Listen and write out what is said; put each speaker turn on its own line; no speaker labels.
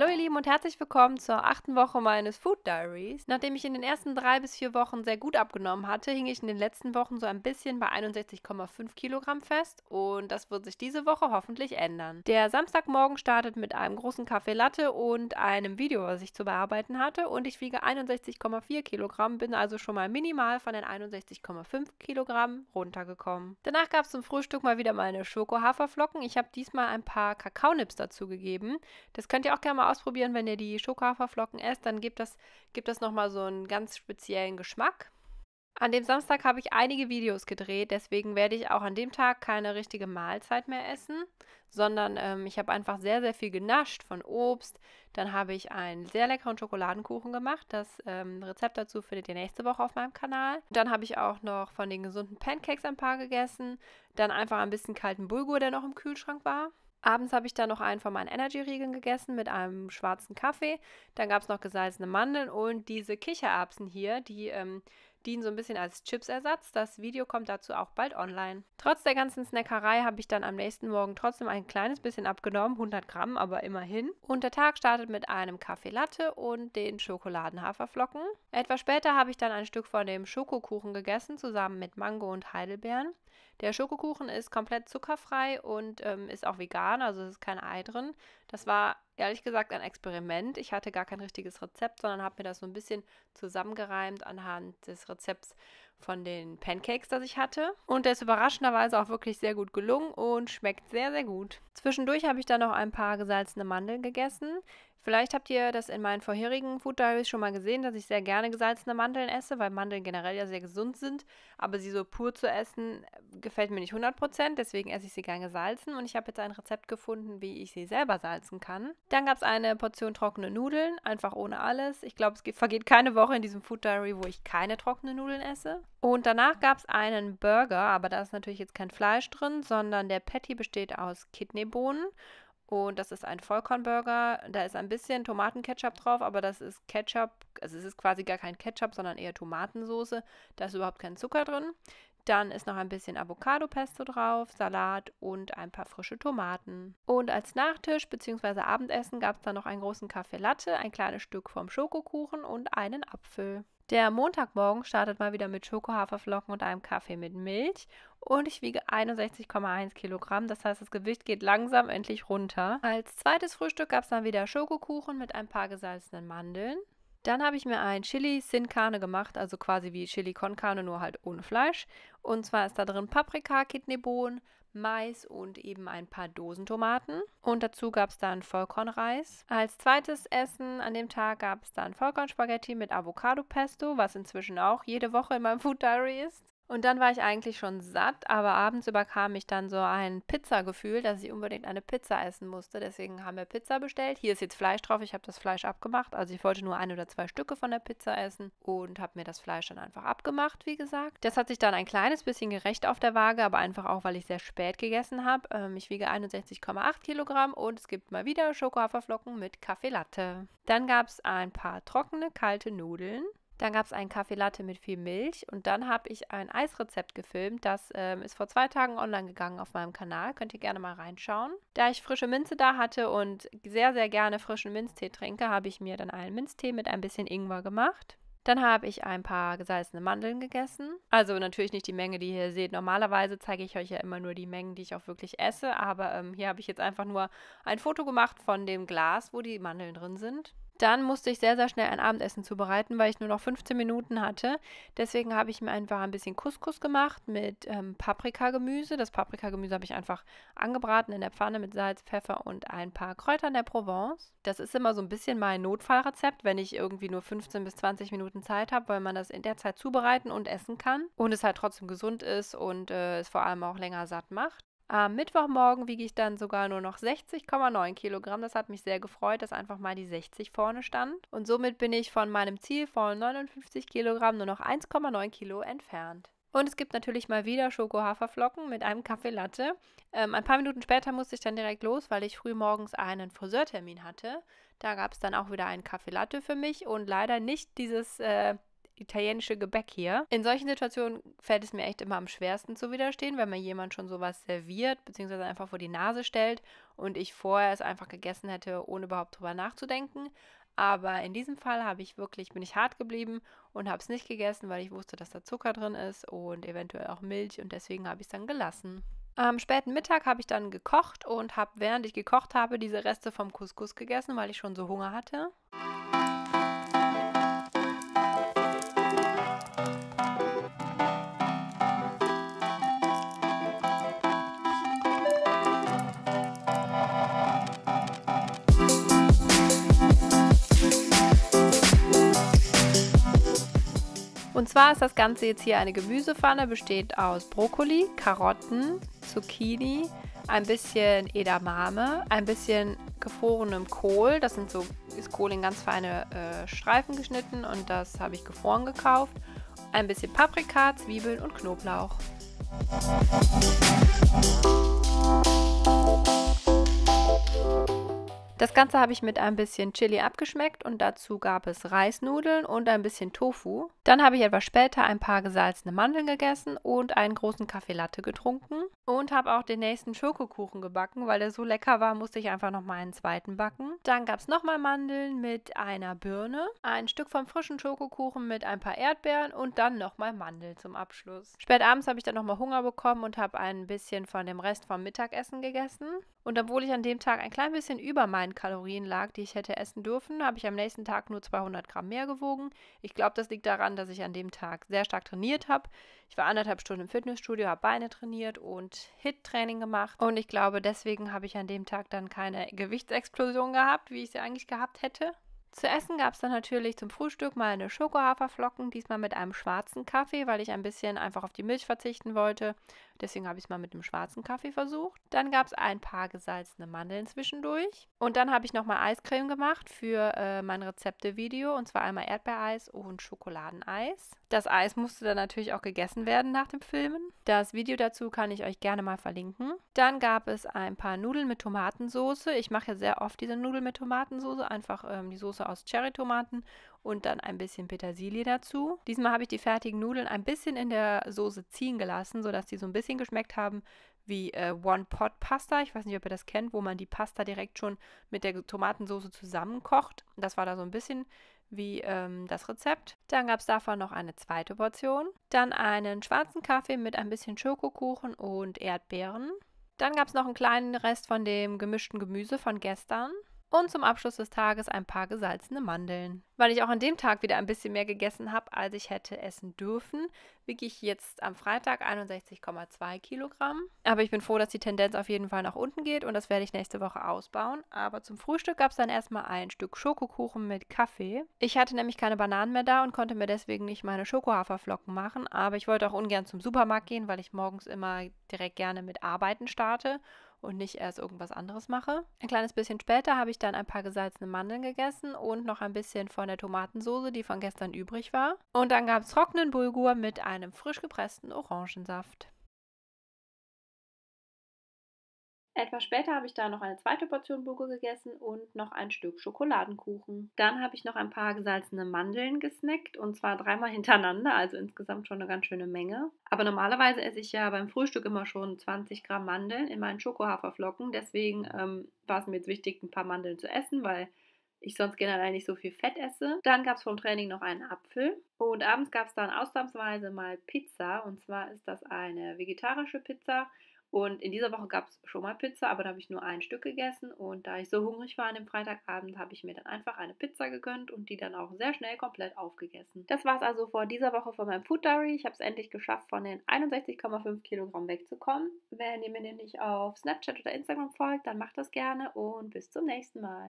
Hallo ihr Lieben und herzlich willkommen zur achten Woche meines Food Diaries. Nachdem ich in den ersten drei bis vier Wochen sehr gut abgenommen hatte, hing ich in den letzten Wochen so ein bisschen bei 61,5 Kilogramm fest und das wird sich diese Woche hoffentlich ändern. Der Samstagmorgen startet mit einem großen Kaffeelatte und einem Video, was ich zu bearbeiten hatte und ich wiege 61,4 Kilogramm, bin also schon mal minimal von den 61,5 Kilogramm runtergekommen. Danach gab es zum Frühstück mal wieder meine Schoko-Haferflocken. Ich habe diesmal ein paar Kakaonips dazugegeben. Das könnt ihr auch gerne mal ausprobieren, wenn ihr die Schokohaferflocken esst, dann gibt das, gibt das nochmal so einen ganz speziellen Geschmack. An dem Samstag habe ich einige Videos gedreht, deswegen werde ich auch an dem Tag keine richtige Mahlzeit mehr essen, sondern ähm, ich habe einfach sehr, sehr viel genascht von Obst. Dann habe ich einen sehr leckeren Schokoladenkuchen gemacht. Das ähm, Rezept dazu findet ihr nächste Woche auf meinem Kanal. Dann habe ich auch noch von den gesunden Pancakes ein paar gegessen, dann einfach ein bisschen kalten Bulgur, der noch im Kühlschrank war. Abends habe ich dann noch einen von meinen Energy-Riegeln gegessen mit einem schwarzen Kaffee. Dann gab es noch gesalzene Mandeln und diese Kichererbsen hier, die ähm, dienen so ein bisschen als Chipsersatz. Das Video kommt dazu auch bald online. Trotz der ganzen Snackerei habe ich dann am nächsten Morgen trotzdem ein kleines bisschen abgenommen, 100 Gramm, aber immerhin. Und der Tag startet mit einem Kaffee Latte und den Schokoladenhaferflocken. Etwas später habe ich dann ein Stück von dem Schokokuchen gegessen, zusammen mit Mango und Heidelbeeren. Der Schokokuchen ist komplett zuckerfrei und ähm, ist auch vegan, also ist kein Ei drin. Das war ehrlich gesagt ein Experiment. Ich hatte gar kein richtiges Rezept, sondern habe mir das so ein bisschen zusammengereimt anhand des Rezepts von den Pancakes, das ich hatte. Und der ist überraschenderweise auch wirklich sehr gut gelungen und schmeckt sehr, sehr gut. Zwischendurch habe ich dann noch ein paar gesalzene Mandeln gegessen. Vielleicht habt ihr das in meinen vorherigen Food Diaries schon mal gesehen, dass ich sehr gerne gesalzene Mandeln esse, weil Mandeln generell ja sehr gesund sind. Aber sie so pur zu essen, äh, gefällt mir nicht 100%, deswegen esse ich sie gerne gesalzen. Und ich habe jetzt ein Rezept gefunden, wie ich sie selber salzen kann. Dann gab es eine Portion trockene Nudeln, einfach ohne alles. Ich glaube, es vergeht keine Woche in diesem Food Diary, wo ich keine trockenen Nudeln esse. Und danach gab es einen Burger, aber da ist natürlich jetzt kein Fleisch drin, sondern der Patty besteht aus Kidneybohnen und das ist ein Vollkornburger. Da ist ein bisschen Tomatenketchup drauf, aber das ist Ketchup. Also es ist quasi gar kein Ketchup, sondern eher Tomatensoße. Da ist überhaupt kein Zucker drin. Dann ist noch ein bisschen Avocado-Pesto drauf, Salat und ein paar frische Tomaten. Und als Nachtisch bzw. Abendessen gab es dann noch einen großen Kaffee Latte, ein kleines Stück vom Schokokuchen und einen Apfel. Der Montagmorgen startet mal wieder mit Schokohaferflocken und einem Kaffee mit Milch und ich wiege 61,1 Kilogramm. Das heißt, das Gewicht geht langsam endlich runter. Als zweites Frühstück gab es dann wieder Schokokuchen mit ein paar gesalzenen Mandeln. Dann habe ich mir ein Chili Sin Carne gemacht, also quasi wie Chili Con Carne, nur halt ohne Fleisch. Und zwar ist da drin Paprika, Kidneybohnen, Mais und eben ein paar Dosen Tomaten. Und dazu gab es dann Vollkornreis. Als zweites Essen an dem Tag gab es dann Vollkornspaghetti mit Avocado Pesto, was inzwischen auch jede Woche in meinem Food Diary ist. Und dann war ich eigentlich schon satt, aber abends überkam mich dann so ein Pizza-Gefühl, dass ich unbedingt eine Pizza essen musste. Deswegen haben wir Pizza bestellt. Hier ist jetzt Fleisch drauf. Ich habe das Fleisch abgemacht. Also ich wollte nur ein oder zwei Stücke von der Pizza essen und habe mir das Fleisch dann einfach abgemacht, wie gesagt. Das hat sich dann ein kleines bisschen gerecht auf der Waage, aber einfach auch, weil ich sehr spät gegessen habe. Ähm, ich wiege 61,8 Kilogramm und es gibt mal wieder Schokohaferflocken mit Kaffeelatte. Dann gab es ein paar trockene, kalte Nudeln. Dann gab es einen Kaffee Latte mit viel Milch und dann habe ich ein Eisrezept gefilmt. Das ähm, ist vor zwei Tagen online gegangen auf meinem Kanal. Könnt ihr gerne mal reinschauen. Da ich frische Minze da hatte und sehr, sehr gerne frischen Minztee trinke, habe ich mir dann einen Minztee mit ein bisschen Ingwer gemacht. Dann habe ich ein paar gesalzene Mandeln gegessen. Also natürlich nicht die Menge, die ihr hier seht. Normalerweise zeige ich euch ja immer nur die Mengen, die ich auch wirklich esse. Aber ähm, hier habe ich jetzt einfach nur ein Foto gemacht von dem Glas, wo die Mandeln drin sind. Dann musste ich sehr, sehr schnell ein Abendessen zubereiten, weil ich nur noch 15 Minuten hatte. Deswegen habe ich mir einfach ein bisschen Couscous gemacht mit ähm, Paprikagemüse. Das Paprikagemüse habe ich einfach angebraten in der Pfanne mit Salz, Pfeffer und ein paar Kräutern der Provence. Das ist immer so ein bisschen mein Notfallrezept, wenn ich irgendwie nur 15 bis 20 Minuten Zeit habe, weil man das in der Zeit zubereiten und essen kann. Und es halt trotzdem gesund ist und äh, es vor allem auch länger satt macht. Am Mittwochmorgen wiege ich dann sogar nur noch 60,9 Kilogramm. Das hat mich sehr gefreut, dass einfach mal die 60 vorne stand. Und somit bin ich von meinem Ziel von 59 Kilogramm nur noch 1,9 Kilo entfernt. Und es gibt natürlich mal wieder Schokohaferflocken mit einem Kaffee Latte. Ähm, ein paar Minuten später musste ich dann direkt los, weil ich früh morgens einen Friseurtermin hatte. Da gab es dann auch wieder einen Kaffee Latte für mich und leider nicht dieses äh, italienische Gebäck hier. In solchen Situationen fällt es mir echt immer am schwersten zu widerstehen, wenn mir jemand schon sowas serviert, beziehungsweise einfach vor die Nase stellt und ich vorher es einfach gegessen hätte, ohne überhaupt drüber nachzudenken. Aber in diesem Fall habe ich wirklich, bin ich hart geblieben und habe es nicht gegessen, weil ich wusste, dass da Zucker drin ist und eventuell auch Milch und deswegen habe ich es dann gelassen. Am späten Mittag habe ich dann gekocht und habe, während ich gekocht habe, diese Reste vom Couscous gegessen, weil ich schon so Hunger hatte. Und zwar ist das Ganze jetzt hier eine Gemüsepfanne, besteht aus Brokkoli, Karotten, Zucchini, ein bisschen Edamame, ein bisschen gefrorenem Kohl. Das sind so, ist Kohl in ganz feine äh, Streifen geschnitten und das habe ich gefroren gekauft. Ein bisschen Paprika, Zwiebeln und Knoblauch. Das Ganze habe ich mit ein bisschen Chili abgeschmeckt und dazu gab es Reisnudeln und ein bisschen Tofu. Dann habe ich etwas später ein paar gesalzene Mandeln gegessen und einen großen Kaffee Latte getrunken und habe auch den nächsten Schokokuchen gebacken, weil der so lecker war, musste ich einfach noch mal einen zweiten backen. Dann gab es nochmal Mandeln mit einer Birne, ein Stück vom frischen Schokokuchen mit ein paar Erdbeeren und dann nochmal Mandeln zum Abschluss. Spät abends habe ich dann nochmal Hunger bekommen und habe ein bisschen von dem Rest vom Mittagessen gegessen und obwohl ich an dem Tag ein klein bisschen über meinen Kalorien lag, die ich hätte essen dürfen, habe ich am nächsten Tag nur 200 Gramm mehr gewogen. Ich glaube, das liegt daran, dass ich an dem Tag sehr stark trainiert habe. Ich war anderthalb Stunden im Fitnessstudio, habe Beine trainiert und Hit-Training gemacht. Und ich glaube, deswegen habe ich an dem Tag dann keine Gewichtsexplosion gehabt, wie ich sie eigentlich gehabt hätte. Zu essen gab es dann natürlich zum Frühstück mal eine Schokohaferflocken, diesmal mit einem schwarzen Kaffee, weil ich ein bisschen einfach auf die Milch verzichten wollte. Deswegen habe ich es mal mit einem schwarzen Kaffee versucht. Dann gab es ein paar gesalzene Mandeln zwischendurch. Und dann habe ich nochmal Eiscreme gemacht für äh, mein Rezepte-Video. Und zwar einmal Erdbeereis und Schokoladeneis. Das Eis musste dann natürlich auch gegessen werden nach dem Filmen. Das Video dazu kann ich euch gerne mal verlinken. Dann gab es ein paar Nudeln mit Tomatensoße. Ich mache ja sehr oft diese Nudeln mit Tomatensoße. Einfach ähm, die Soße Soße aus Cherrytomaten und dann ein bisschen Petersilie dazu. Diesmal habe ich die fertigen Nudeln ein bisschen in der Soße ziehen gelassen, sodass die so ein bisschen geschmeckt haben wie äh, One-Pot-Pasta. Ich weiß nicht, ob ihr das kennt, wo man die Pasta direkt schon mit der Tomatensoße zusammenkocht. Das war da so ein bisschen wie ähm, das Rezept. Dann gab es davon noch eine zweite Portion. Dann einen schwarzen Kaffee mit ein bisschen Schokokuchen und Erdbeeren. Dann gab es noch einen kleinen Rest von dem gemischten Gemüse von gestern. Und zum Abschluss des Tages ein paar gesalzene Mandeln. Weil ich auch an dem Tag wieder ein bisschen mehr gegessen habe, als ich hätte essen dürfen, wiege ich jetzt am Freitag 61,2 Kilogramm. Aber ich bin froh, dass die Tendenz auf jeden Fall nach unten geht und das werde ich nächste Woche ausbauen. Aber zum Frühstück gab es dann erstmal ein Stück Schokokuchen mit Kaffee. Ich hatte nämlich keine Bananen mehr da und konnte mir deswegen nicht meine Schokohaferflocken machen. Aber ich wollte auch ungern zum Supermarkt gehen, weil ich morgens immer direkt gerne mit Arbeiten starte und nicht erst irgendwas anderes mache. Ein kleines bisschen später habe ich dann ein paar gesalzene Mandeln gegessen und noch ein bisschen von der Tomatensoße, die von gestern übrig war. Und dann gab es trockenen Bulgur mit einem frisch gepressten Orangensaft. Etwas später habe ich da noch eine zweite Portion Burger gegessen und noch ein Stück Schokoladenkuchen. Dann habe ich noch ein paar gesalzene Mandeln gesnackt und zwar dreimal hintereinander, also insgesamt schon eine ganz schöne Menge. Aber normalerweise esse ich ja beim Frühstück immer schon 20 Gramm Mandeln in meinen Schokohaferflocken. Deswegen ähm, war es mir jetzt wichtig, ein paar Mandeln zu essen, weil ich sonst generell nicht so viel Fett esse. Dann gab es vom Training noch einen Apfel und abends gab es dann ausnahmsweise mal Pizza und zwar ist das eine vegetarische Pizza und in dieser Woche gab es schon mal Pizza, aber da habe ich nur ein Stück gegessen. Und da ich so hungrig war an dem Freitagabend, habe ich mir dann einfach eine Pizza gegönnt und die dann auch sehr schnell komplett aufgegessen. Das war es also vor dieser Woche von meinem Food Diary. Ich habe es endlich geschafft, von den 61,5 Kilogramm wegzukommen. Wenn ihr mir nämlich auf Snapchat oder Instagram folgt, dann macht das gerne und bis zum nächsten Mal.